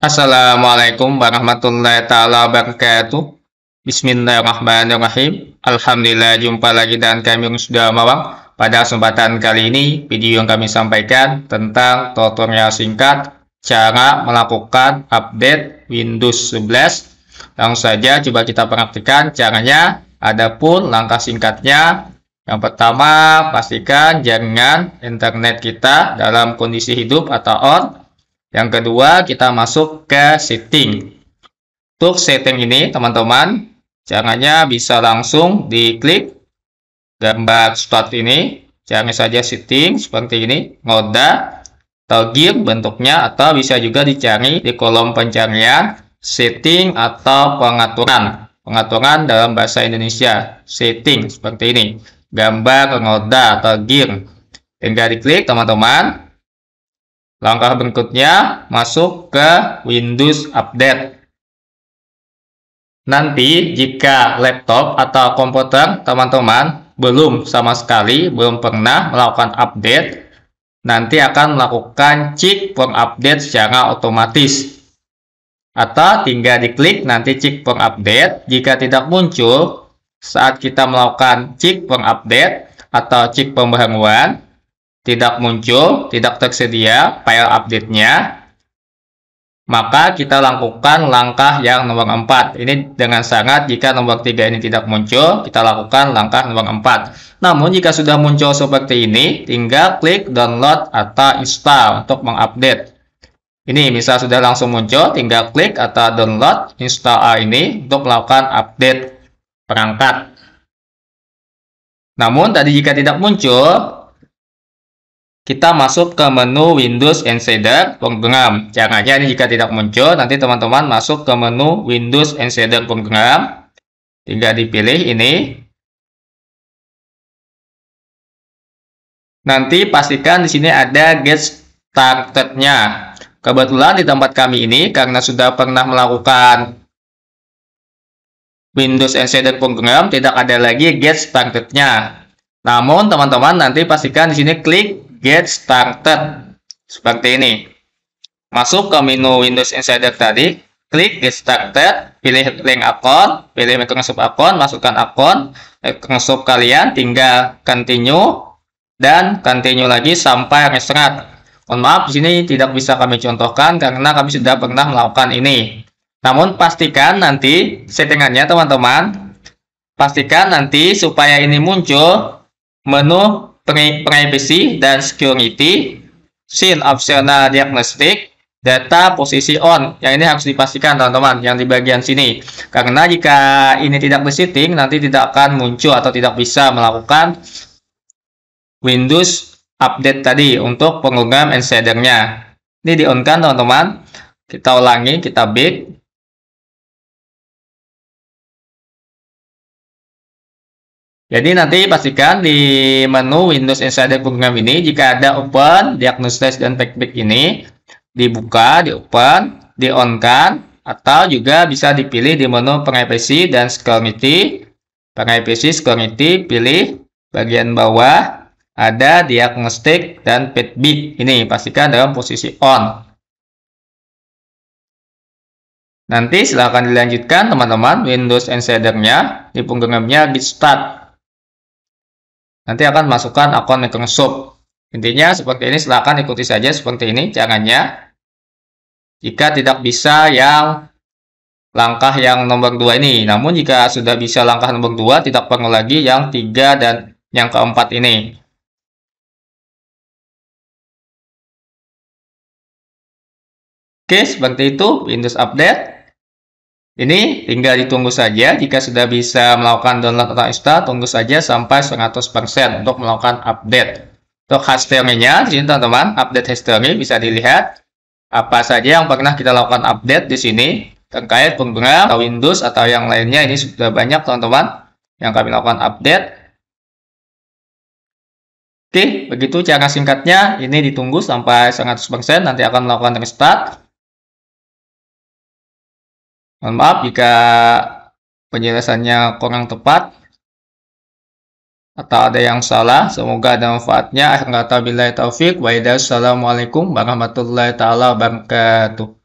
Assalamualaikum warahmatullahi taala wabarakatuh. Bismillahirrahmanirrahim. Alhamdulillah jumpa lagi dengan kami yang sudah mawang Pada kesempatan kali ini, video yang kami sampaikan tentang tutorial singkat cara melakukan update Windows 11. Langsung saja coba kita perhatikan caranya. Adapun langkah singkatnya, yang pertama pastikan jaringan internet kita dalam kondisi hidup atau on yang kedua, kita masuk ke setting. Untuk setting ini, teman-teman, caranya bisa langsung diklik gambar start ini. Caranya saja setting seperti ini, noda, atau gear bentuknya, atau bisa juga dicari di kolom pencarian setting atau pengaturan. Pengaturan dalam bahasa Indonesia, setting seperti ini. Gambar noda atau gear. Tinggal diklik, teman-teman. Langkah berikutnya, masuk ke Windows Update. Nanti jika laptop atau komputer teman-teman belum sama sekali, belum pernah melakukan update, nanti akan melakukan cek pengupdate update secara otomatis. Atau tinggal diklik nanti cek pengupdate. update, jika tidak muncul, saat kita melakukan cek pengupdate update atau cek pembaharuan, tidak muncul, tidak tersedia file update-nya, maka kita lakukan langkah yang nomor 4. Ini dengan sangat jika nomor 3 ini tidak muncul, kita lakukan langkah nomor 4. Namun jika sudah muncul seperti ini, tinggal klik download atau install untuk mengupdate. Ini misal sudah langsung muncul, tinggal klik atau download install ini untuk melakukan update perangkat. Namun tadi jika tidak muncul, kita masuk ke menu Windows Insider Penggenggam. Program. Caranya ini jika tidak muncul, nanti teman-teman masuk ke menu Windows Insider Penggenggam, Program. Tinggal dipilih ini. Nanti pastikan di sini ada Get Started-nya. Kebetulan di tempat kami ini, karena sudah pernah melakukan Windows Insider Penggenggam, tidak ada lagi Get Started-nya. Namun, teman-teman nanti pastikan di sini klik get started seperti ini. Masuk ke menu Windows Insider tadi, klik get started, pilih link akun, pilih Microsoft akun, masukkan akun Microsoft kalian, tinggal continue dan continue lagi sampai restart. Mohon maaf di sini tidak bisa kami contohkan karena kami sudah pernah melakukan ini. Namun pastikan nanti settingannya teman-teman, pastikan nanti supaya ini muncul menu privacy dan security, scene optional diagnostic, data posisi on. Yang ini harus dipastikan teman-teman yang di bagian sini. Karena jika ini tidak disetting nanti tidak akan muncul atau tidak bisa melakukan Windows update tadi untuk program insidernya. Ini di on kan teman-teman. Kita ulangi, kita back. Jadi nanti pastikan di menu Windows Insider Program ini jika ada open, diagnosis dan backpack ini dibuka, di open, di on kan atau juga bisa dipilih di menu privacy dan security. Privacy security pilih bagian bawah ada diagnostik dan feedback. Ini pastikan dalam posisi on. Nanti silahkan dilanjutkan teman-teman Windows Insider-nya di programnya Git Start nanti akan masukkan akun Microsoft. Intinya seperti ini, silahkan ikuti saja seperti ini caranya. Jika tidak bisa yang langkah yang nomor 2 ini, namun jika sudah bisa langkah nomor 2, tidak perlu lagi yang tiga dan yang keempat ini. Oke, seperti itu Windows Update. Ini tinggal ditunggu saja. Jika sudah bisa melakukan download atau install, tunggu saja sampai 100% untuk melakukan update. Untuk history nya di sini teman-teman, update history bisa dilihat apa saja yang pernah kita lakukan update di sini terkait pengguna atau Windows atau yang lainnya. Ini sudah banyak teman-teman yang kami lakukan update. Oke, begitu cara singkatnya. Ini ditunggu sampai 100%, nanti akan melakukan restart. Mohon maaf jika penjelasannya kurang tepat atau ada yang salah. Semoga ada manfaatnya. Akhir kata taufik. warahmatullahi taala wabarakatuh.